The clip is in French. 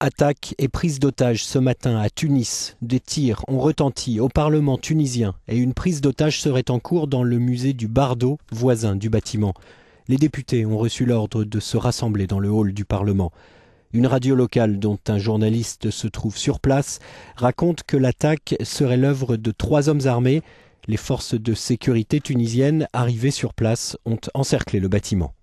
Attaque et prise d'otage ce matin à Tunis. Des tirs ont retenti au Parlement tunisien et une prise d'otage serait en cours dans le musée du Bardo, voisin du bâtiment. Les députés ont reçu l'ordre de se rassembler dans le hall du Parlement. Une radio locale dont un journaliste se trouve sur place raconte que l'attaque serait l'œuvre de trois hommes armés. Les forces de sécurité tunisiennes arrivées sur place ont encerclé le bâtiment.